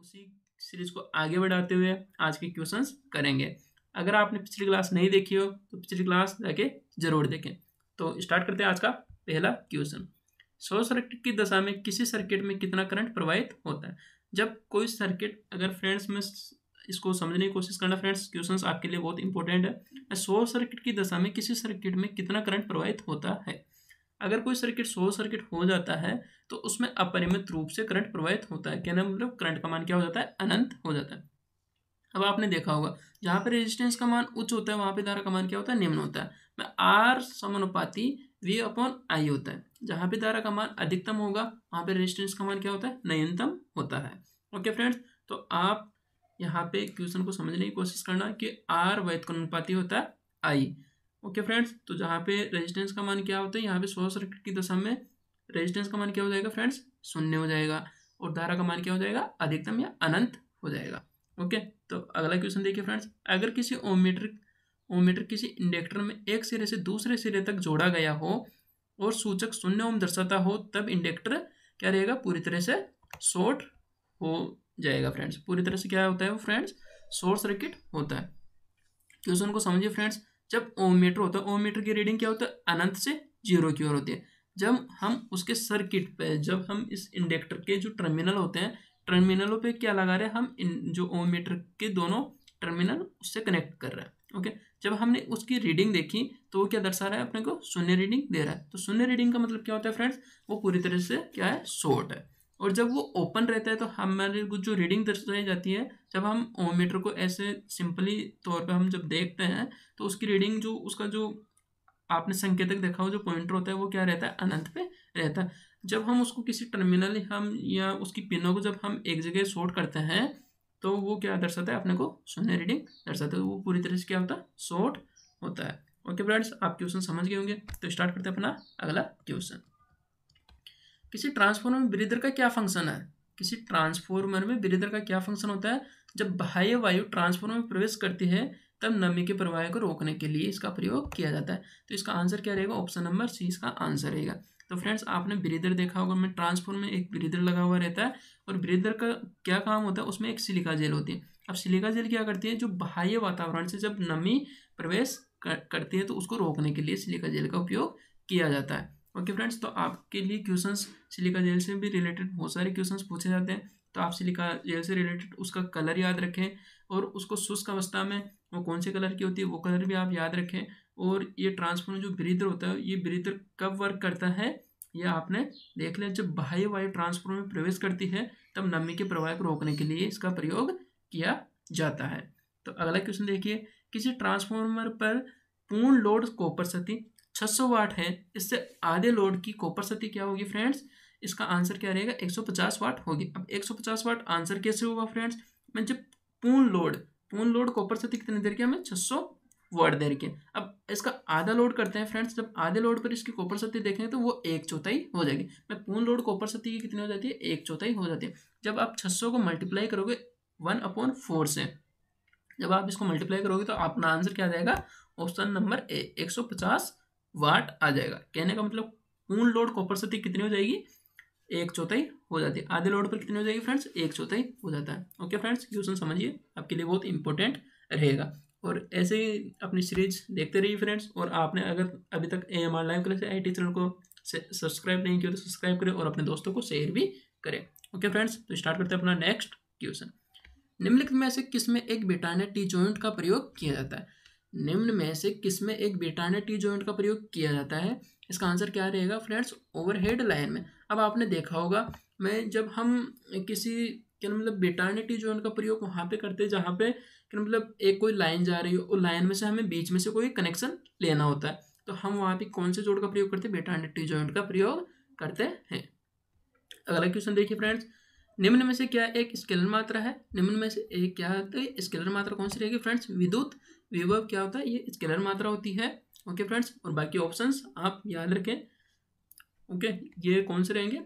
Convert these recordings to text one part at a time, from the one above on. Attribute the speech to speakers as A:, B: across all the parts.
A: उसी सीरीज को आगे बढ़ाते हुए आज के क्वेश्चन करेंगे अगर आपने पिछली क्लास नहीं देखी हो तो पिछली क्लास जाके जरूर देखें तो स्टार्ट करते हैं आज का पहला क्वेश्चन शॉर्ट सर्किट की दशा में किसी सर्किट में कितना करंट प्रवाहित होता है जब कोई सर्किट अगर फ्रेंड्स में इसको समझने की कोशिश करना फ्रेंड्स क्वेश्चंस आपके लिए बहुत इंपॉर्टेंट है शॉर्ट सर्किट की दशा में किसी सर्किट में कितना करंट प्रवाहित होता है अगर कोई सर्किट शॉर्ट सर्किट हो जाता है तो उसमें अपरिमित रूप से करंट प्रवाहित होता है कहना मतलब करंट का मान क्या हो जाता है अनंत हो जाता है अब आपने देखा होगा जहां पर रेजिस्टेंस का मान उच्च होता है वहां पर धारा का मान क्या होता है निम्न होता है मैं आर समानुपाति वी अपॉन आई होता है जहां पर धारा का मान अधिकतम होगा वहां पर रेजिस्टेंस का मान क्या होता है न्यूनतम होता है ओके फ्रेंड्स तो आप यहाँ पे क्वेश्चन को समझने की कोशिश करना कि आर वैद्युत अनुपाती होता है आई ओके फ्रेंड्स तो जहाँ पे रेजिस्टेंस का मान क्या होता है यहाँ पे शॉर्ट सर्किट की दशा में रेजिस्टेंस का मान क्या हो जाएगा फ्रेंड्स शून्य हो जाएगा और धारा का मान क्या हो जाएगा अधिकतम या अनंत हो जाएगा ओके तो अगला क्वेश्चन देखिए फ्रेंड्स अगर किसी ओमीटर ओमीटर किसी इंडक्टर में एक सिरे से दूसरे सिरे तक जोड़ा गया हो और सूचक शून्य ओम दर्शाता हो तब इंडक्टर क्या रहेगा पूरी तरह से शॉर्ट हो जाएगा फ्रेंड्स पूरी तरह से क्या होता है वो फ्रेंड्स शॉर्ट सर्किट होता है क्वेश्चन तो को समझिए फ्रेंड्स जब ओम मीटर होता है ओम मीटर की रीडिंग क्या होता है अनंत से जीरो की ओर होती है जब हम उसके सर्किट पे जब हम इस इंडक्टर के जो टर्मिनल होते हैं टर्मिनलों पे क्या लगा रहे हैं हम इन जो ओम मीटर के दोनों टर्मिनल उससे कनेक्ट कर रहे हैं ओके जब हमने उसकी रीडिंग देखी तो वो क्या दर्शा रहा है अपने को शून्य रीडिंग दे रहा है तो शून्य रीडिंग का मतलब क्या होता है फ्रेंड्स वो पूरी तरह से क्या है शॉर्ट है और जब वो ओपन रहता है तो हमारे को जो रीडिंग दर्शाई जाती है जब हम ओमीटर को ऐसे सिंपली तौर पे हम जब देखते हैं तो उसकी रीडिंग जो उसका जो आपने संकेतक देखा हो जो पॉइंटर होता है वो क्या रहता है अनंत पे रहता है जब हम उसको किसी टर्मिनल हम या उसकी पिनों को जब हम एक जगह शॉर्ट करते हैं तो वो क्या दर्शाता है अपने को शून्य रीडिंग दर्शाता है तो वो पूरी तरह से क्या होता है शॉर्ट होता है ओके फ्रेंड्स आप क्वेश्चन समझ गए होंगे तो स्टार्ट करते हैं अपना अगला क्वेश्चन किसी ट्रांसफॉर्मर में ब्रीदर का क्या फंक्शन है किसी ट्रांसफॉर्मर में ब्रीदर का क्या फंक्शन होता है जब बाह्य वायु ट्रांसफॉर्मर में प्रवेश करती है तब नमी के प्रवाह को रोकने के लिए इसका प्रयोग किया जाता है तो इसका आंसर क्या रहेगा ऑप्शन नंबर सी इसका आंसर रहेगा तो फ्रेंड्स आपने ब्रीदर देखा होगा मैं ट्रांसफॉर्म में एक ब्रीदर लगा हुआ रहता है और ब्रीदर का क्या काम होता है उसमें एक सिलिका जेल होती है अब सिलिका जेल क्या करती है जो बाह्य वातावरण से जब नमी प्रवेश करती है तो उसको रोकने के लिए सिलिका जेल का उपयोग किया जाता है ओके फ्रेंड्स तो आपके लिए क्वेश्चन सिलिका जेल से भी रिलेटेड बहुत सारे क्वेश्चन पूछे जाते हैं तो आप सिलिका जेल से रिलेटेड उसका कलर याद रखें और उसको शुष्क अवस्था में वो कौन से कलर की होती है वो कलर भी आप याद रखें और ये ट्रांसफॉर्मर जो ब्रीदर होता है ये ब्रीदर कब वर्क करता है ये आपने देख लिया जब बाह्य वायु ट्रांसफॉर्मर में प्रवेश करती है तब नमी के प्रवाह को रोकने के लिए इसका प्रयोग किया जाता है तो अगला क्वेश्चन देखिए किसी ट्रांसफॉर्मर पर पूर्ण लोड कॉपर सती 600 वाट है इससे आधे लोड की कॉपर सती क्या होगी फ्रेंड्स इसका आंसर क्या रहेगा 150 वाट होगी अब 150 वाट आंसर कैसे होगा फ्रेंड्स मैं जब पूर्ण लोड पूर्ण लोड कॉपर सती कितने देर के हमें 600 वाट देर के अब इसका आधा लोड करते हैं फ्रेंड्स जब आधे लोड पर इसकी कॉपर सती देखें तो वो एक चौथाई हो जाएगी मैं पूर्ण लोड कॉपर सती की कितनी हो जाती है एक चौथाई हो जाती है जब आप सौ को मल्टीप्लाई करोगे वन अपॉन फोर से जब आप इसको मल्टीप्लाई करोगे तो अपना आंसर क्या जाएगा ऑप्शन नंबर ए एक सौ पचास वाट आ जाएगा कहने का मतलब पूर्ण लोड कॉपर सती कितनी हो जाएगी एक चौथाई हो जाती है आधे लोड पर कितनी हो जाएगी फ्रेंड्स एक चौथाई हो जाता है ओके फ्रेंड्स क्वेश्चन समझिए आपके लिए बहुत इंपॉर्टेंट रहेगा और ऐसे ही अपनी सीरीज देखते रहिए फ्रेंड्स और आपने अगर अभी तक A M R live class I T channel को सब्सक्राइब नहीं किया तो सब्सक्राइब करें और अपने दोस्तों को शेयर भी करें ओके फ्रेंड्स तो स्टार्ट करते हैं अपना नेक्स्ट क्वेश्चन निम्नलिखित में से किसमें एक बेटा ने टी जॉइंट का प्रयोग किया जाता है निम्न में से किसमें एक बेटाना टी जॉइंट का प्रयोग किया जाता है इसका आंसर क्या रहेगा फ्रेंड्स ओवरहेड लाइन में अब आपने देखा होगा मैं जब हम किसी क्या मतलब बेटाना टी जॉइंट का प्रयोग वहाँ पे करते हैं जहाँ पे क्या मतलब एक कोई लाइन जा रही हो और लाइन में से हमें बीच में से कोई कनेक्शन लेना होता है तो हम वहाँ पे कौन से जोड़ का प्रयोग करते हैं बेटाना टी ज्वाइंट का प्रयोग करते हैं अगला क्वेश्चन देखिए फ्रेंड्स निम्न में से क्या एक स्केलर मात्रा है निम्न में से एक क्या है तो स्केलर मात्रा कौन सी रहेगी फ्रेंड्स विद्युत वेवर्ब क्या होता है ये स्केलर मात्रा होती है ओके फ्रेंड्स और बाकी ऑप्शन आप याद रखें ओके ये कौन से रहेंगे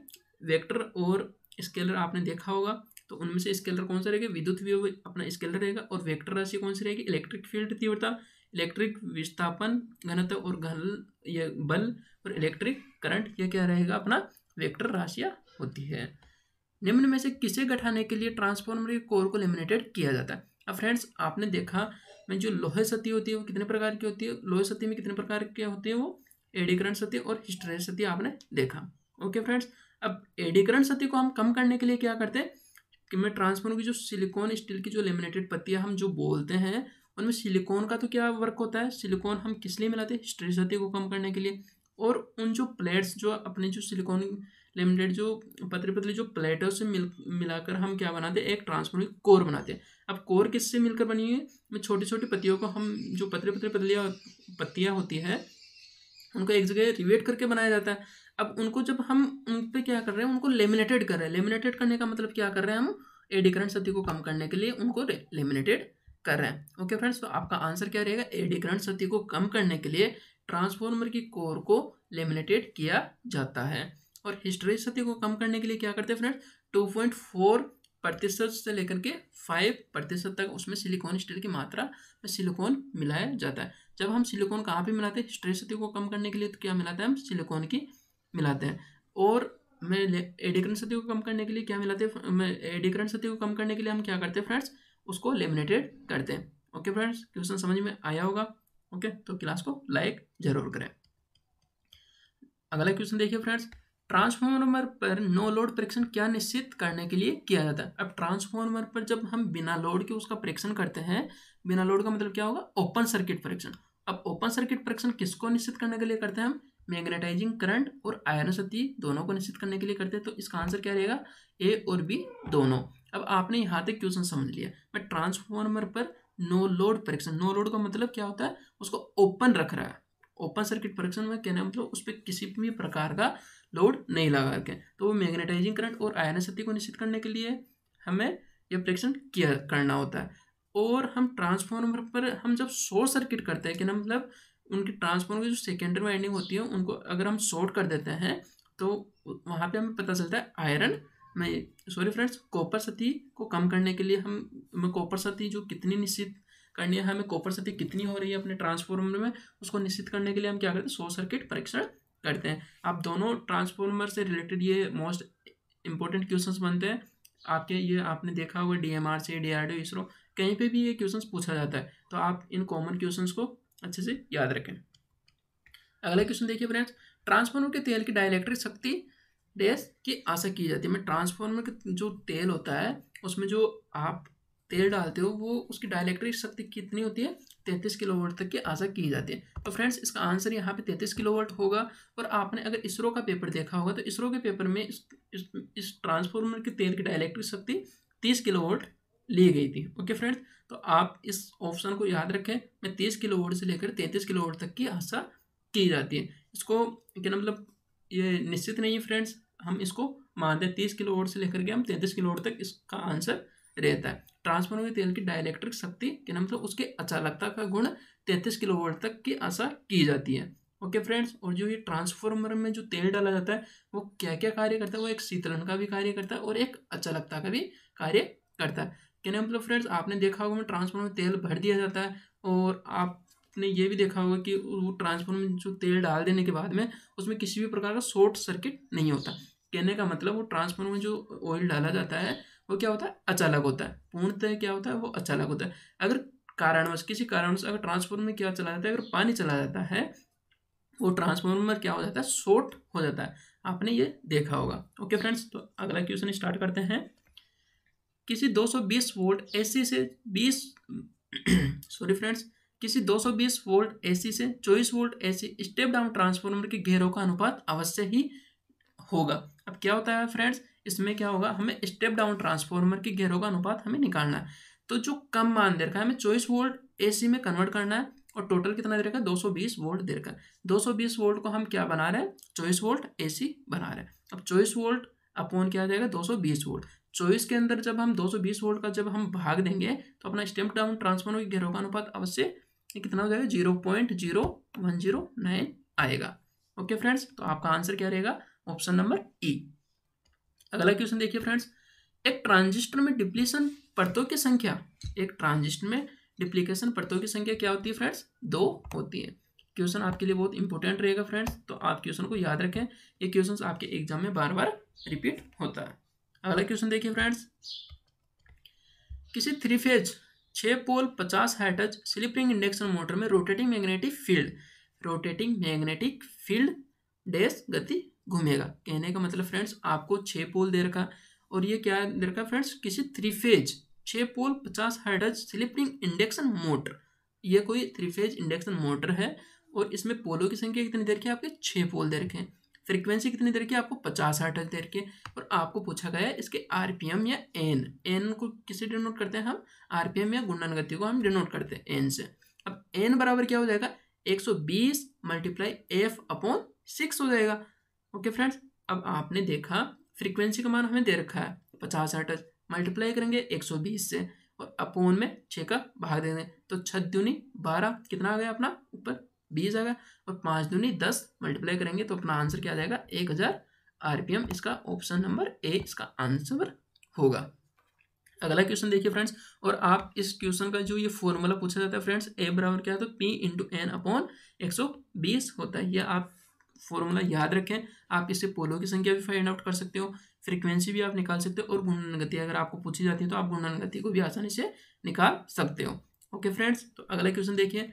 A: वेक्टर और स्केलर आपने देखा होगा तो उनमें से स्केलर कौन सा रहेगा विद्युत विभव अपना स्केलर रहेगा और वेक्टर राशि कौन सी रहेगी इलेक्ट्रिक फील्ड तीव्रता इलेक्ट्रिक विस्थापन घनत्व और घन ये बल और इलेक्ट्रिक करंट ये क्या रहेगा अपना वेक्टर राशियाँ होती है निम्न में से किसे घटाने के लिए ट्रांसफॉर्मर के कोर को लेमिनेटेड किया जाता है अब फ्रेंड्स आपने देखा में जो लोहे सती होती है वो कितने प्रकार की होती है लोहे सती में कितने प्रकार के होते हैं वो एडिकरण सती और हिस्ट्रेन सती आपने देखा ओके फ्रेंड्स अब एडिकरण सती को हम कम करने के लिए क्या करते हैं कि मैं ट्रांसफॉर्म की जो सिलिकॉन स्टील की जो लेमिनेटेड पत्तियाँ हम जो बोलते हैं उनमें सिलिकॉन का तो क्या वर्क होता है सिलिकॉन हम किस लिए मिलाते हैं हिस्ट्रेन सती को कम करने के लिए और उन जो प्लेट्स जो अपने जो सिलिकॉन लेमिनेटेड जो पतले पतले जो प्लेटों से मिल मिलाकर हम क्या बनाते हैं एक ट्रांसफॉर्मर की कोर बनाते हैं अब कोर किससे मिलकर बनी हुई है छोटी छोटी पत्तियों को हम जो पतले पतले पतलियाँ पत्तियाँ होती है उनको एक जगह रिवेट करके बनाया जाता है अब उनको जब हम उन पर क्या कर रहे हैं उनको लेमिनेटेड कर रहे हैं लेमिनेटेड करने का मतलब क्या कर रहे हैं हम एडी करंट सती को कम करने के लिए उनको लेमिनेटेड कर रहे हैं ओके फ्रेंड्स तो आपका आंसर क्या रहेगा एडी करंट सती को कम करने के लिए ट्रांसफॉर्मर की कोर को लेमिनेटेड किया जाता है और सत्य को कम करने के लिए क्या करते हैं फ्रेंड्स टू पॉइंट फोर प्रतिशत से लेकर के फाइव प्रतिशत तक उसमें सिलिकॉन स्टील की मात्रा में सिलिकॉन मिलाया जाता है जब हम सिलिकॉन कहाँ पे मिलाते हैं क्षति को कम करने के लिए तो क्या मिलाते हैं हम सिलिकॉन की मिलाते हैं और मैं एडिकरण सती को कम करने के लिए क्या मिलाते हैं एडिकरण सती को कम करने के लिए हम क्या करते हैं फ्रेंड्स उसको लेमिनेटेड करते हैं ओके फ्रेंड्स क्वेश्चन समझ में आया होगा ओके तो क्लास को लाइक जरूर करें अगला क्वेश्चन देखिए फ्रेंड्स ट्रांसफॉर्मर पर नो लोड परीक्षण क्या निश्चित करने के लिए किया जाता है अब ट्रांसफॉर्मर पर जब हम बिना लोड के उसका परीक्षण करते हैं बिना लोड का मतलब क्या होगा ओपन सर्किट परीक्षण अब ओपन सर्किट परीक्षण किसको निश्चित करने के लिए करते हैं हम मैग्नेटाइजिंग करंट और आयरन शक्ति दोनों को निश्चित करने के लिए करते हैं तो इसका आंसर क्या रहेगा ए और बी दोनों अब आपने यहाँ तक क्वेश्चन समझ लिया मैं ट्रांसफॉर्मर पर नो लोड परीक्षण नो लोड का मतलब क्या होता है उसको ओपन रख रहा है ओपन सर्किट परीक्षण में कहना मतलब उस पर किसी भी प्रकार का लोड नहीं लगा रखें तो वो मैग्नेटाइजिंग करंट और आयन शक्ति को निश्चित करने के लिए हमें यह प्रेक्षण किया करना होता है और हम ट्रांसफॉर्मर पर हम जब शॉर्ट सर्किट करते हैं कि ना मतलब उनकी ट्रांसफॉर्मर की जो सेकेंडरी वाइंडिंग होती है उनको अगर हम शॉर्ट कर देते हैं तो वहाँ पे हमें पता चलता है आयरन मैं सॉरी फ्रेंड्स कॉपर सती को कम करने के लिए हम कॉपर सती जो कितनी निश्चित करनी है हमें कॉपर सती कितनी हो रही है अपने ट्रांसफॉर्मर में उसको निश्चित करने के लिए हम क्या करते हैं शॉर्ट सर्किट परीक्षण करते हैं आप दोनों ट्रांसफॉर्मर से रिलेटेड ये मोस्ट इंपॉर्टेंट क्वेश्चंस बनते हैं आपके ये आपने देखा होगा D M R C D R D ISRO कहीं पे भी ये क्वेश्चंस पूछा जाता है तो आप इन कॉमन क्वेश्चंस को अच्छे से याद रखें अगला क्वेश्चन देखिए फ्रेंड्स ट्रांसफॉर्मर के तेल की डायलैक्ट्रिक शक्ति डेस की आशा की जाती है मैं ट्रांसफॉर्मर का जो तेल होता है उसमें जो आप तेल डालते हो वो उसकी डायलैक्ट्रिक शक्ति कितनी होती है तैंतीस किलोवाट तक की आशा की जाती है तो फ्रेंड्स इसका आंसर यहाँ पे तैंतीस किलोवाट होगा और आपने अगर इसरो का पेपर देखा होगा तो इसरो के पेपर में इस इस, इस ट्रांसफॉर्मर के तेल की डायलैक्ट्रिक शक्ति तीस किलोवाट ली गई थी ओके फ्रेंड्स तो आप इस ऑप्शन को याद रखें मैं तीस किलोवाट से लेकर तैंतीस किलोवाट तक की आशा की जाती है इसको क्या मतलब ये निश्चित नहीं है फ्रेंड्स हम इसको मानते हैं तीस किलोवाट से लेकर के हम तैंतीस किलोवाट तक इसका आंसर रहता है ट्रांसफार्मर के तेल की डायलैक्ट्रिक शक्ति के नाम मतलब तो उसके अचालकता का गुण तैंतीस वोल्ट तक की आशा की जाती है ओके okay फ्रेंड्स और जो ये ट्रांसफार्मर में जो तेल डाला जाता है वो क्या क्या कार्य करता है वो एक शीतलन का भी कार्य करता है और एक अचालकता का भी कार्य करता है क्या नाम मतलब फ्रेंड्स आपने देखा होगा ट्रांसफार्मर में तेल भर दिया जाता है और आपने ये भी देखा होगा कि वो ट्रांसफार्मर में जो तेल डाल देने के बाद में उसमें किसी भी प्रकार का शॉर्ट सर्किट नहीं होता कहने का मतलब वो ट्रांसफार्मर में जो ऑयल डाला जाता है वो क्या होता है अचालक होता है पूर्णतः क्या होता है वो अचालक होता है अगर कारणवश किसी कारणवश अगर ट्रांसफॉर्मर में क्या चला जाता है अगर पानी चला जाता है वो ट्रांसफॉर्मर क्या हो जाता है शॉर्ट हो जाता है आपने ये देखा होगा ओके फ्रेंड्स तो अगला क्वेश्चन स्टार्ट करते हैं किसी 220 वोल्ट एसी से 20 सॉरी फ्रेंड्स किसी 220 वोल्ट एसी से 24 volt AC step down transformer के घेरों का अनुपात अवश्य ही होगा अब क्या होता है फ्रेंड्स इसमें क्या होगा हमें स्टेप डाउन ट्रांसफॉर्मर के घेरों का अनुपात हमें निकालना है तो जो कम मान दे रखा है हमें चौबीस वोल्ट एसी में कन्वर्ट करना है और टोटल कितना दे रखा है 220 वोल्ट दे रखा है 220 वोल्ट को हम क्या बना रहे हैं चौबीस वोल्ट एसी बना रहे हैं अब चौबीस वोल्ट अपॉन क्या आ जाएगा 220 वोल्ट चौबीस के अंदर जब हम 220 वोल्ट का जब हम भाग देंगे तो अपना स्टेप डाउन ट्रांसफॉर्मर के घेरों का अनुपात अवश्य कितना हो जाएगा zero point zero one zero nine आएगा ओके फ्रेंड्स तो आपका आंसर क्या रहेगा ऑप्शन नंबर ई e। अगला क्वेश्चन देखिए फ्रेंड्स एक ट्रांजिस्टर में डिप्लीशन परतों की संख्या एक ट्रांजिस्टर में डिप्लीकेशन परतों की संख्या क्या होती है फ्रेंड्स दो होती है क्वेश्चन आपके लिए बहुत इंपॉर्टेंट रहेगा फ्रेंड्स तो आप क्वेश्चन को याद रखें ये क्वेश्चन आपके एग्जाम में बार बार रिपीट होता है अगला क्वेश्चन देखिए फ्रेंड्स किसी थ्री फेज छः पोल पचास हाइटच स्लिपिंग इंडक्शन मोटर में rotating magnetic field rotating magnetic field डेस गति घूमेगा कहने का मतलब फ्रेंड्स आपको छः पोल दे रखा और ये क्या दे रखा फ्रेंड्स किसी थ्री फेज छः पोल पचास हाइड्रज स्लिपिंग इंडक्शन मोटर ये कोई थ्री फेज इंडक्शन मोटर है और इसमें पोलों की संख्या कितनी देर की आपके छः पोल दे रखे हैं फ्रीक्वेंसी कितनी देर की आपको पचास हाइड्रज दे रखे और आपको पूछा गया है इसके आर या एन एन को किसे डिनोट करते हैं हम आर या गुंडन गति को हम डिनोट करते हैं एन से अब एन बराबर क्या हो जाएगा एक सौ बीस मल्टीप्लाई एफ अपॉन सिक्स हो जाएगा ओके फ्रेंड्स अब आपने देखा फ्रीक्वेंसी का मान हमें दे रखा है पचास हर्ट मल्टीप्लाई करेंगे एक सौ बीस से और अपोन में छः का भाग दे देंगे तो छत दूनी बारह कितना आ गया अपना ऊपर बीस आ गया और पाँच दूनी दस मल्टीप्लाई करेंगे तो अपना आंसर क्या आ जाएगा एक हज़ार आरपीएम इसका ऑप्शन नंबर ए इसका आंसर होगा अगला क्वेश्चन देखिए फ्रेंड्स और आप इस क्वेश्चन का जो ये फॉर्मूला पूछा जाता है फ्रेंड्स ए बराबर क्या है तो पी इंटू एन अपॉन एक सौ बीस होता है यह आप फॉर्मूला याद रखें आप इससे पोलो की संख्या भी फाइंड आउट कर सकते हो फ्रीक्वेंसी भी आप निकाल सकते हो और गुणन गति अगर आपको पूछी जाती है तो आप गुणन गति को भी आसानी से निकाल सकते हो ओके फ्रेंड्स तो अगला क्वेश्चन देखिए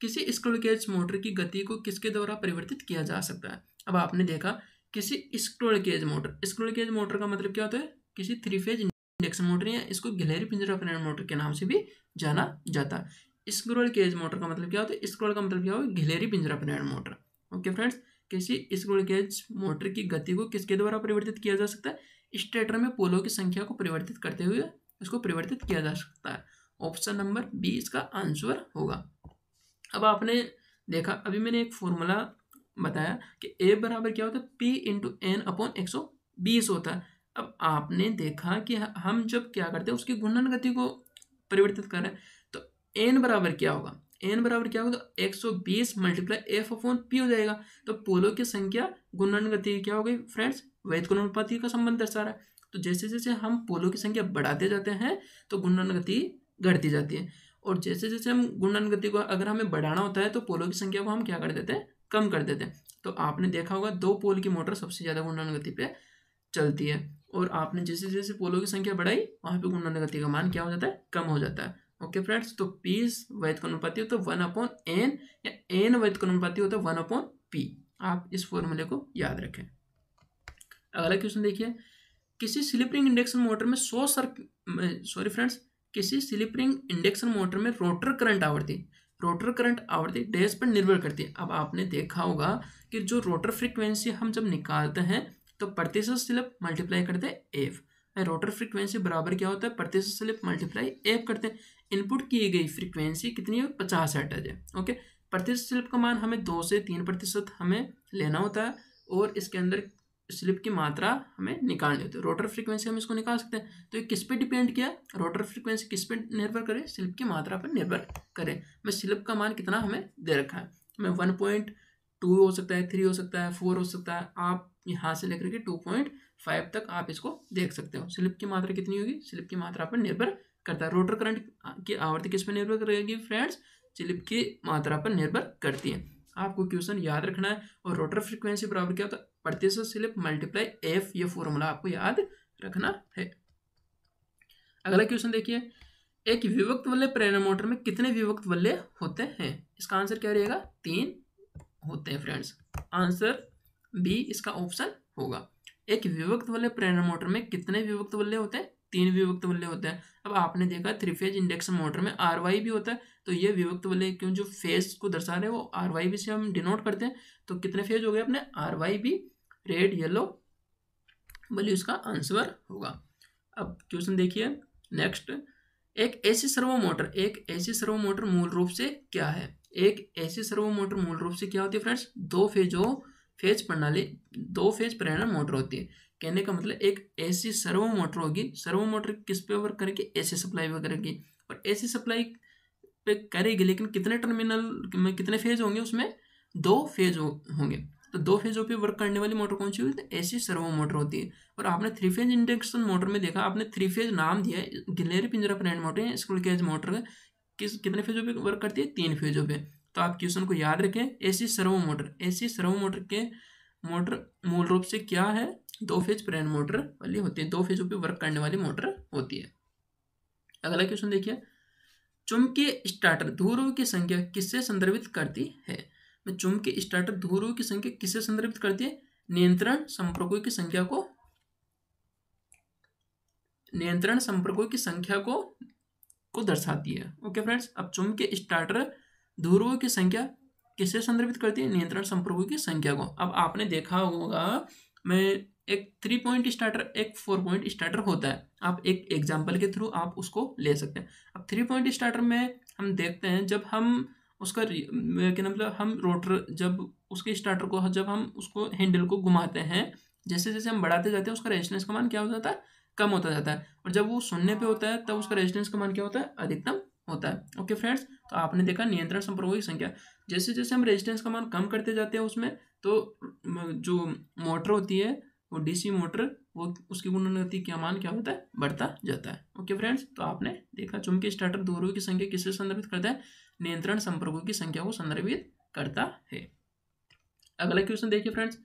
A: किसी स्क्रोल केज मोटर की गति को किसके द्वारा परिवर्तित किया जा सकता है अब आपने देखा किसी squirrel cage motor squirrel cage motor का मतलब क्या होता है किसी थ्री फेज इंडक्शन मोटर या इसको गिलहरी पिंजरा प्रेरण मोटर के नाम से भी जाना जाता है स्क्रोल केज मोटर का मतलब क्या होता है स्क्रोल का मतलब क्या होगा गिलहरी पिंजरा प्रेरण मोटर ओके फ्रेंड्स किसी इस गुणकेज मोटर की गति को किसके द्वारा परिवर्तित किया जा सकता है स्टेटर में पोलो की संख्या को परिवर्तित करते हुए इसको परिवर्तित किया जा सकता है ऑप्शन नंबर बी इसका आंसर होगा अब आपने देखा अभी मैंने एक फॉर्मूला बताया कि ए बराबर क्या होता है पी इंटू एन अपॉन एक सौ बीस होता है अब आपने देखा कि हम जब क्या करते हैं उसकी घूर्णन गति को परिवर्तित करें तो एन बराबर क्या होगा एन बराबर क्या होगा तो एक सौ बीस मल्टीप्लाई एफ अपॉन पी हो जाएगा तो पोलो की संख्या गुणन गति क्या हो गई फ्रेंड्स वैध गुणानुपाति का संबंध दर्शा रहा है तो जैसे जैसे हम पोलो की संख्या बढ़ाते जाते हैं तो गुणन गति घटती जाती है और जैसे जैसे हम गुणन गति को अगर हमें बढ़ाना होता है तो पोलो की संख्या को हम क्या कर देते हैं कम कर देते हैं तो आपने देखा होगा दो पोल की मोटर सबसे ज़्यादा गुणन गति पे चलती है और आपने जैसे जैसे पोलों की संख्या बढ़ाई वहाँ पे गुणन गति का मान क्या हो जाता है कम हो जाता है ओके फ्रेंड्स तो पी वैध अनुपाति होता है वन अपॉन एन या एन वैध अनुपाति होता है वन अपॉन पी आप इस फॉर्मूले को याद रखें अगला क्वेश्चन देखिए किसी स्लिपरिंग इंडक्शन मोटर में सौ सर सॉरी फ्रेंड्स किसी स्लिपरिंग इंडक्शन मोटर में रोटर करंट आवृत्ति रोटर करंट आवृत्ति डैश पर निर्भर करती है अब आपने देखा होगा कि जो रोटर फ्रिक्वेंसी हम जब निकालते हैं तो प्रतिशत स्लिप मल्टीप्लाई करते हैं एफ रोटर फ्रीक्वेंसी बराबर क्या होता है प्रतिशत स्लिप मल्टीप्लाई एप करते हैं इनपुट की गई फ्रीक्वेंसी कितनी है पचास हर्टज है ओके प्रतिशत स्लिप का मान हमें दो से तीन प्रतिशत हमें लेना होता है और इसके अंदर स्लिप की मात्रा हमें निकालनी होती है रोटर फ्रीक्वेंसी हम इसको निकाल सकते हैं तो ये किस पे डिपेंड किया रोटर फ्रीक्वेंसी किस पे निर्भर करे स्लिप की मात्रा पर निर्भर करें मैं स्लिप का मान कितना हमें दे रखा है हमें वन पॉइंट टू हो सकता है थ्री हो सकता है फोर हो सकता है आप यहाँ से लेकर के टू पॉइंट फाइव तक आप इसको देख सकते हो स्लिप की मात्रा कितनी होगी स्लिप की मात्रा पर निर्भर करता है रोटर करंट की आवृत्ति किस पर निर्भर करेगी फ्रेंड्स स्लिप की मात्रा पर निर्भर करती है आपको क्वेश्चन याद रखना है और रोटर फ्रिक्वेंसी बराबर क्या होता है प्रतिशत स्लिप मल्टीप्लाई एफ ये फॉर्मूला आपको याद रखना है अगला क्वेश्चन देखिए एक विभक्त वल्ले प्रेरण मोटर में कितने विभक्त वल्ले होते हैं इसका आंसर क्या रहेगा तीन होते हैं फ्रेंड्स आंसर बी इसका ऑप्शन होगा एक विभक्त वाले प्रेरण मोटर में कितने विभक्त वल्ले होते हैं तीन विभक्त वल्ले होते हैं अब आपने देखा थ्री फेज इंडक्शन मोटर में आर वाई भी होता है तो ये विभक्त वल्ले क्यों जो फेज को दर्शा रहे हैं वो आर वाई भी से हम डिनोट करते हैं तो कितने फेज हो गए अपने आर वाई भी रेड येलो बोलिए उसका आंसर होगा अब क्वेश्चन देखिए नेक्स्ट एक ऐसी सर्वो मोटर एक ऐसी सर्वो मोटर मूल रूप से क्या है एक ऐसी सर्वो मोटर मूल रूप से क्या होती है फ्रेंड्स दो फेज हो फेज प्रणाली दो फेज प्रेरण मोटर होती है कहने का मतलब एक ऐसी सर्वो मोटर होगी सर्वो मोटर किस पे वर्क करेगी एसी सप्लाई पर करेगी और एसी सप्लाई पे करेगी लेकिन कितने टर्मिनल में कितने फेज होंगे उसमें दो फेज हो, होंगे तो दो फेजों पे वर्क करने वाली मोटर कौन सी होती है ऐसी सर्वो मोटर होती है और आपने थ्री फेज इंडक्शन मोटर में देखा आपने थ्री फेज नाम दिया है गिलेरी पिंजरा प्रेरण मोटर है स्कूल केज मोटर किस कितने फेजों पर वर्क करती है तीन फेजों पर तो आप क्वेश्चन को याद रखें AC servo motor AC servo motor के मोटर मूल रूप से क्या है दो फेज प्रेरण मोटर वाली होती है दो फेजों पे वर्क करने वाली मोटर होती है अगला क्वेश्चन देखिए चुंबकीय स्टार्टर धूरों की संख्या किससे संदर्भित करती है मैं तो चुंबकीय स्टार्टर धूरों की संख्या किससे संदर्भित करती है नियंत्रण संपर्कों की संख्या को नियंत्रण संपर्कों की संख्या को को दर्शाती है ओके फ्रेंड्स अब चुंबकीय स्टार्टर ध्रुवों की संख्या किसे संदर्भित करती है नियंत्रण संपर्कों की संख्या को अब आपने देखा होगा मैं एक थ्री पॉइंट स्टार्टर एक फोर पॉइंट स्टार्टर होता है आप एक एग्जाम्पल के थ्रू आप उसको ले सकते हैं अब थ्री पॉइंट स्टार्टर में हम देखते हैं जब हम उसका क्या नाम मतलब हम रोटर जब उसके स्टार्टर को जब हम उसको हैंडल को घुमाते हैं जैसे जैसे हम बढ़ाते जाते हैं उसका रेजिस्टेंस का मान क्या हो जाता है कम होता जाता है और जब वो सुनने पर होता है तब उसका रेजिस्टेंस का मान क्या होता है अधिकतम होता है ओके फ्रेंड्स तो आपने देखा नियंत्रण संप्रभु की संख्या जैसे जैसे हम रेजिस्टेंस का मान कम करते जाते हैं उसमें तो जो मोटर होती है वो डीसी मोटर वो उसकी गुणोन्नति का मान क्या होता है बढ़ता जाता है ओके फ्रेंड्स तो आपने देखा चुमकी स्टार्टर दोहरों की संख्या किससे संदर्भित करता है नियंत्रण संप्रभु की संख्या को संदर्भित करता है अगला क्वेश्चन देखिए फ्रेंड्स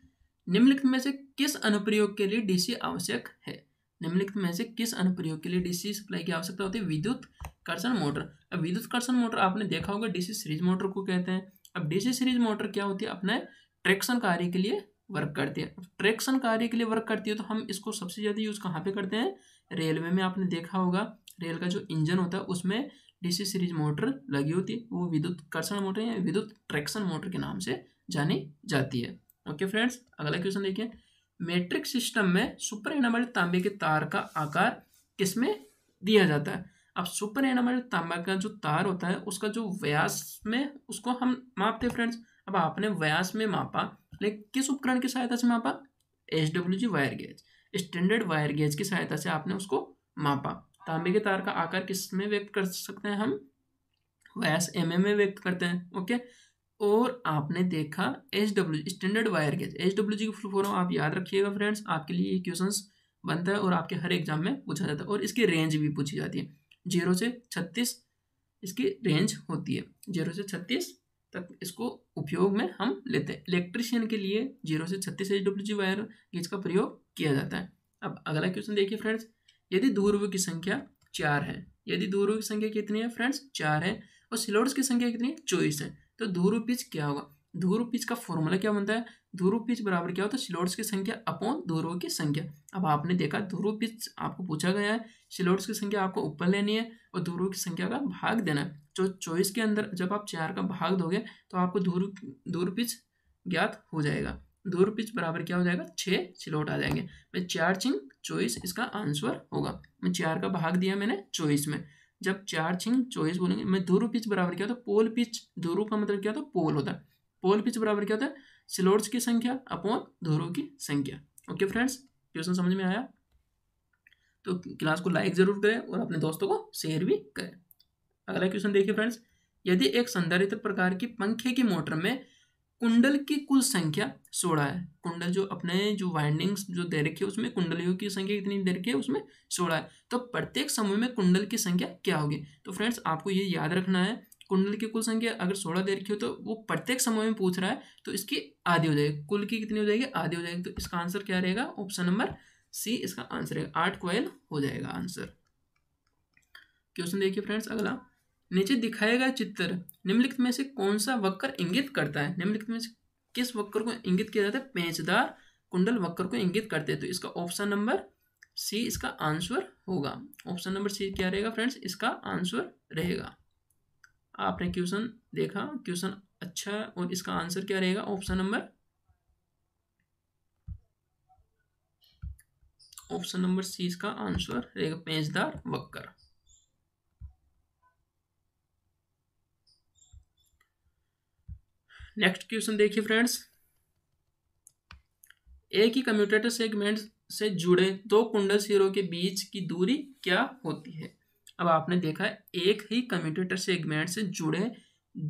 A: निम्नलिखित में से किस अनुप्रयोग के लिए डीसी आवश्यक है निम्नलिखित में से किस अनुप्रयोग के लिए डीसी सप्लाई की आवश्यकता होती है विद्युत कर्षण मोटर अब विद्युत कर्षण मोटर आपने देखा होगा डीसी सीरीज मोटर को कहते हैं अब डीसी सीरीज मोटर क्या होती है अपने ट्रैक्शन कार्य के लिए वर्क करती है ट्रैक्शन कार्य के लिए वर्क करती है तो हम इसको सबसे ज़्यादा यूज़ कहाँ पे करते हैं रेलवे में आपने देखा होगा रेल का जो इंजन होता है उसमें डीसी सीरीज मोटर लगी होती है वो विद्युत कर्षण मोटर या विद्युत ट्रैक्शन मोटर के नाम से जानी जाती है ओके फ्रेंड्स अगला क्वेश्चन देखिए मैट्रिक सिस्टम में सुपर एनामल तांबे के तार का आकार किसमें दिया जाता है अब सुपर एनामल तांबा का जो तार होता है उसका जो व्यास में उसको हम मापते फ्रेंड्स अब आपने व्यास में मापा लेकिन किस उपकरण की सहायता से मापा H W G wire gauge standard wire gauge की सहायता से आपने उसको मापा तांबे के तार का आकार किस में व्यक्त कर सकते हैं हम व्यास एम में व्यक्त करते हैं ओके और आपने देखा H W standard wire gauge H W G की फुल फॉर्म आप याद रखिएगा फ्रेंड्स आपके लिए ये क्वेश्चन बनता है और आपके हर एग्जाम में पूछा जाता है और इसकी रेंज भी पूछी जाती है जीरो से छत्तीस इसकी रेंज होती है जीरो से छत्तीस तक इसको उपयोग में हम लेते हैं इलेक्ट्रिशियन के लिए जीरो से छत्तीस H W G wire gauge का प्रयोग किया जाता है अब अगला क्वेश्चन देखिए फ्रेंड्स यदि दूरव की संख्या चार है यदि दूरव की संख्या कितनी है फ्रेंड्स चार है और सिलोड्स की संख्या कितनी है चौबीस है तो धुरु पिच क्या होगा धुरु पिच का फॉर्मूला क्या बनता है धुरु पिच बराबर क्या होता है सिलोड्स की संख्या अपॉन धुरुओं की संख्या अब आपने देखा धुरु पिच आपको पूछा गया है सिलोड्स की संख्या आपको ऊपर लेनी है और धुरुओं की संख्या का भाग देना है जो तो चौबीस के अंदर जब आप चार का भाग दोगे तो आपको धुरु धुरु पिच ज्ञात हो जाएगा धूर पिच बराबर क्या हो जाएगा छः सिलोट आ जाएंगे मैं चार चिंग चौबीस इसका आंसर होगा मैं चार का भाग दिया मैंने चौबीस में जब चार छिंग चौबीस बोलेंगे मैं ध्रुव पिच बराबर क्या होता है पोल पिच ध्रुव का मतलब क्या होता है पोल होता है पोल पिच बराबर क्या होता है सिलोर्स की संख्या अपोन ध्रुव की संख्या ओके फ्रेंड्स क्वेश्चन समझ में आया तो क्लास को लाइक जरूर करें और अपने दोस्तों को शेयर भी करें अगला क्वेश्चन देखिए फ्रेंड्स यदि एक संधारित्र प्रकार की पंखे की मोटर में कुंडल की कुल संख्या सोलह है कुंडल जो अपने जो वाइंडिंग्स जो दे रखे है उसमें कुंडलियों की संख्या कितनी दे रखी है उसमें सोलह है तो प्रत्येक समूह में कुंडल की संख्या क्या होगी तो फ्रेंड्स आपको ये याद रखना है कुंडल की कुल संख्या अगर सोलह दे रखी हो तो वो प्रत्येक समूह में पूछ रहा है तो इसकी आधी हो जाएगी कुल की कितनी हो जाएगी आधी हो जाएगी तो इसका आंसर क्या रहेगा ऑप्शन नंबर सी इसका आंसर है आठ क्वेल हो जाएगा आंसर क्वेश्चन देखिए फ्रेंड्स अगला नीचे दिखाया गया चित्र निम्नलिखित में से कौन सा वक्र इंगित करता है निम्नलिखित में से किस वक्र को इंगित किया जाता है पेचदार कुंडल वक्र को इंगित करते हैं तो इसका ऑप्शन नंबर सी इसका आंसर होगा ऑप्शन नंबर सी क्या रहेगा फ्रेंड्स इसका आंसर रहेगा आपने क्वेश्चन देखा क्वेश्चन अच्छा है और इसका आंसर क्या रहेगा option number option number C इसका आंसर रहेगा पैंचदार वक्कर नेक्स्ट क्वेश्चन देखिए फ्रेंड्स एक ही कम्यूटेटर सेगमेंट से जुड़े दो कुंडल सिरों के बीच की दूरी क्या होती है अब आपने देखा एक ही कम्यूटेटर सेगमेंट से जुड़े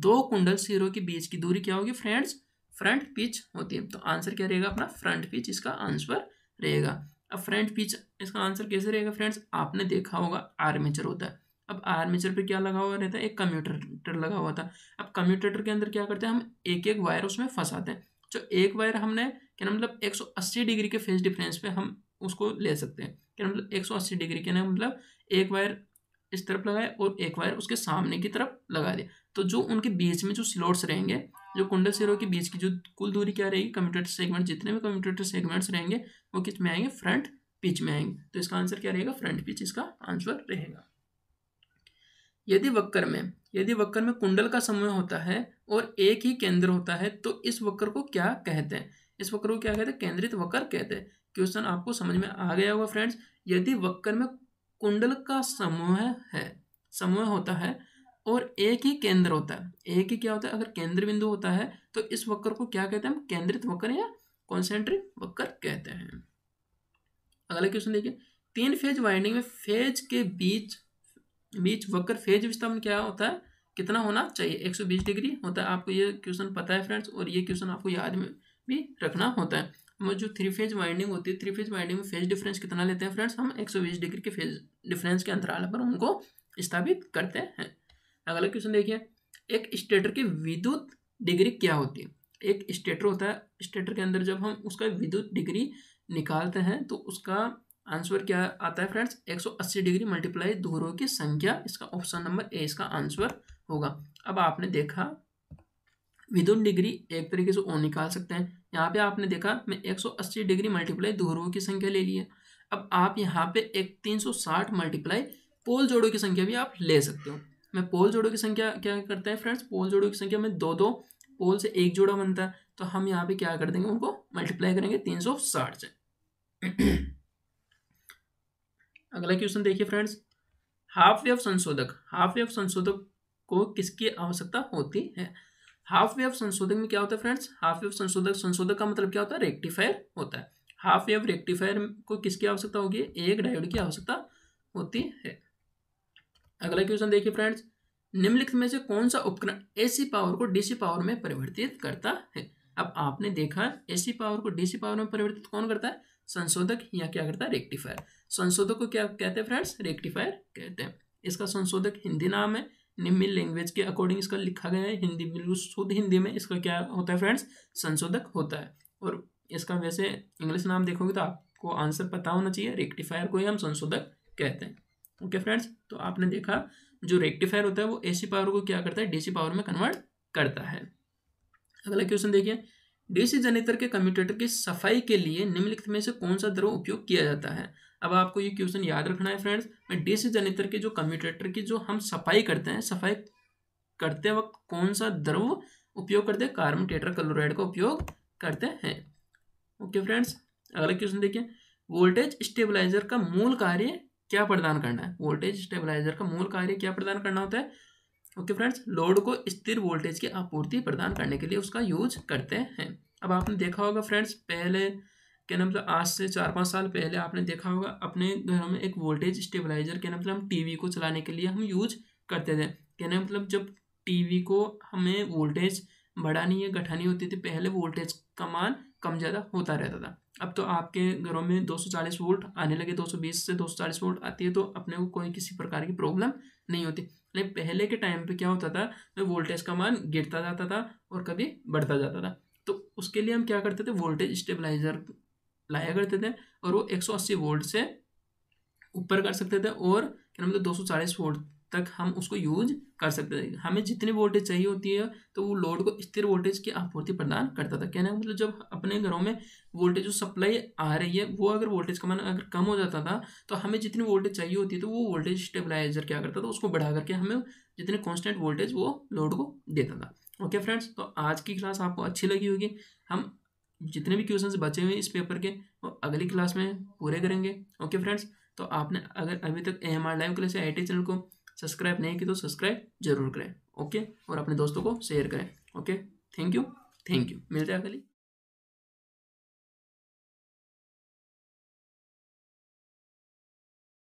A: दो कुंडल सिरों के बीच की दूरी क्या होगी फ्रेंड्स फ्रंट पिच होती है तो आंसर क्या रहेगा अपना फ्रंट पिच इसका आंसर रहेगा अब फ्रंट पिच इसका आंसर कैसे रहेगा फ्रेंड्स आपने देखा होगा आर्मेचर होता है अब आर्मेचर पे क्या लगा हुआ रहता है एक कम्यूटेटर लगा हुआ था अब कम्यूटेटर के अंदर क्या करते हैं हम एक एक वायर उसमें फंसाते हैं तो एक वायर हमने क्या मतलब 180 डिग्री के फेज डिफरेंस पे हम उसको ले सकते हैं क्या मतलब 180 डिग्री के ना मतलब एक वायर इस तरफ लगाए और एक वायर उसके सामने की तरफ लगा दिया तो जो उनके बीच में जो स्लोट्स रहेंगे जो कुंडल सिरों के बीच की जो कुल दूरी क्या रहेगी कम्यूटेटर सेगमेंट जितने भी कम्यूटेटर सेगमेंट्स रहेंगे वो किस में आएंगे फ्रंट पिच में आएंगे तो इसका आंसर क्या रहेगा फ्रंट पिच इसका आंसर रहेगा यदि वक्र में यदि वक्र में कुंडल का समूह होता है और एक ही केंद्र होता है तो इस वक्र को क्या कहते हैं इस वक्र को क्या कहते हैं केंद्रित वक्र कहते हैं क्वेश्चन आपको समझ में आ गया होगा फ्रेंड्स यदि वक्र में कुंडल का समूह है समूह होता है और एक ही केंद्र होता है एक ही क्या होता है अगर केंद्र बिंदु होता है तो इस वक्र को क्या कहते हैं हम केंद्रित वक्र या कॉन्सेंट्रिक वक्र कहते हैं अगला क्वेश्चन देखिए तीन फेज वाइंडिंग में फेज के बीच बीच वक्र फेज विस्थापन क्या होता है कितना होना चाहिए 120 डिग्री होता है आपको ये क्वेश्चन पता है फ्रेंड्स और ये क्वेश्चन आपको याद में भी रखना होता है हमें जो थ्री फेज वाइंडिंग होती है थ्री फेज वाइंडिंग में फेज डिफरेंस कितना लेते हैं फ्रेंड्स हम बीस डिग्री के फेज डिफरेंस के अंतराल पर उनको स्थापित करते हैं अगला क्वेश्चन देखिए एक स्टेटर की विद्युत डिग्री क्या होती है एक स्टेटर होता है स्टेटर के अंदर जब हम उसका विद्युत डिग्री निकालते हैं तो उसका आंसर क्या आता है फ्रेंड्स 180 डिग्री मल्टीप्लाई धुरों की संख्या इसका ऑप्शन नंबर ए इसका आंसर होगा अब आपने देखा विदुन डिग्री एक तरीके से ओ निकाल सकते हैं यहाँ पे आपने देखा मैं 180 डिग्री मल्टीप्लाई धुरों की संख्या ले ली है अब आप यहाँ पे एक 360 मल्टीप्लाई पोल जोड़ों की संख्या भी आप ले सकते हो मैं पोल जोड़ों की संख्या क्या करता है फ्रेंड्स पोल जोड़ों की संख्या में दो दो पोल से एक जोड़ा बनता है तो हम यहाँ पे क्या कर देंगे उनको मल्टीप्लाई करेंगे तीन सौ साठ से अगला क्वेश्चन देखिए फ्रेंड्स हाफ वेव संशोधक हाफ वेव संशोधक को किसकी आवश्यकता होती है हाफ वेव संशोधक में क्या होता है फ्रेंड्स हाफ वेव संशोधक संशोधक का मतलब क्या होता है रेक्टिफायर होता है हाफ वेव रेक्टिफायर को किसकी आवश्यकता होगी एक डायोड की आवश्यकता होती है अगला क्वेश्चन देखिए फ्रेंड्स निम्नलिखित में से कौन सा उपकरण एसी पावर को डीसी पावर में परिवर्तित करता है अब आपने देखा एसी पावर को डीसी पावर में परिवर्तित कौन करता है संशोधक या क्या करता है रेक्टिफायर संशोधक को क्या कहते हैं फ्रेंड्स रेक्टिफायर कहते हैं इसका संशोधक हिंदी नाम है निम्न लैंग्वेज के अकॉर्डिंग इसका लिखा गया है हिंदी बिल्कुल शुद्ध हिंदी में इसका क्या होता है फ्रेंड्स संशोधक होता है और इसका वैसे इंग्लिश नाम देखोगे तो आपको आंसर पता होना चाहिए रेक्टिफायर को ही हम संशोधक कहते हैं ओके okay, फ्रेंड्स तो आपने देखा जो रेक्टिफायर होता है वो एसी पावर को क्या करता है डीसी पावर में कन्वर्ट करता है अगला क्वेश्चन देखिए डीसी जनित्र के कम्यूटेटर की सफाई के लिए निम्नलिखित में से कौन सा द्रव उपयोग किया जाता है अब आपको ये क्वेश्चन याद रखना है फ्रेंड्स मैं डीसी जनित्र के जो कम्यूटेटर की जो हम सफाई करते हैं सफाई करते वक्त कौन सा द्रव उपयोग करते हैं कार्बन टेटर क्लोराइड का उपयोग करते हैं ओके फ्रेंड्स अगला क्वेश्चन देखिए वोल्टेज स्टेबलाइजर का मूल कार्य क्या प्रदान करना है वोल्टेज स्टेबलाइजर का मूल कार्य क्या प्रदान करना होता है ओके फ्रेंड्स लोड को स्थिर वोल्टेज की आपूर्ति प्रदान करने के लिए उसका यूज करते हैं अब आपने देखा होगा फ्रेंड्स पहले क्या नाम मतलब आज से चार पाँच साल पहले आपने देखा होगा अपने घरों में एक वोल्टेज स्टेबलाइजर क्या मतलब हम टीवी को चलाने के लिए हम यूज करते थे क्या नाम मतलब जब टीवी को हमें वोल्टेज बढ़ानी या घटानी होती थी पहले वोल्टेज का मान कम ज़्यादा होता रहता था अब तो आपके घरों में 240 वोल्ट आने लगे 220 से 240 वोल्ट आती है तो अपने को कोई किसी प्रकार की प्रॉब्लम नहीं होती नहीं पहले के टाइम पे क्या होता था तो वोल्टेज का मान गिरता जाता था और कभी बढ़ता जाता था तो उसके लिए हम क्या करते थे वोल्टेज स्टेबलाइजर लाया करते थे और वो 180 वोल्ट से ऊपर कर सकते थे और क्या नाम दो सौ चालीस वोल्ट तक हम उसको यूज कर सकते थे हमें जितनी वोल्टेज चाहिए होती है तो वो लोड को स्थिर वोल्टेज की आपूर्ति प्रदान करता था कहने का मतलब जब अपने घरों में वोल्टेज जो सप्लाई आ रही है वो अगर वोल्टेज का मान अगर कम हो जाता था तो हमें जितनी वोल्टेज चाहिए होती है तो वो वोल्टेज स्टेबलाइजर क्या करता था उसको बढ़ा करके हमें जितने कॉन्स्टेंट वोल्टेज वो लोड को देता था ओके फ्रेंड्स तो आज की क्लास आपको अच्छी लगी होगी हम जितने भी क्वेश्चन बचे हुए हैं इस पेपर के वो अगली क्लास में पूरे करेंगे ओके फ्रेंड्स तो आपने अगर अभी तक एम आर लाइव क्लास या आई टी चैनल को सब्सक्राइब नहीं की तो सब्सक्राइब जरूर करें ओके और अपने दोस्तों को शेयर करें okay thank you thank you मिलते हैं अगली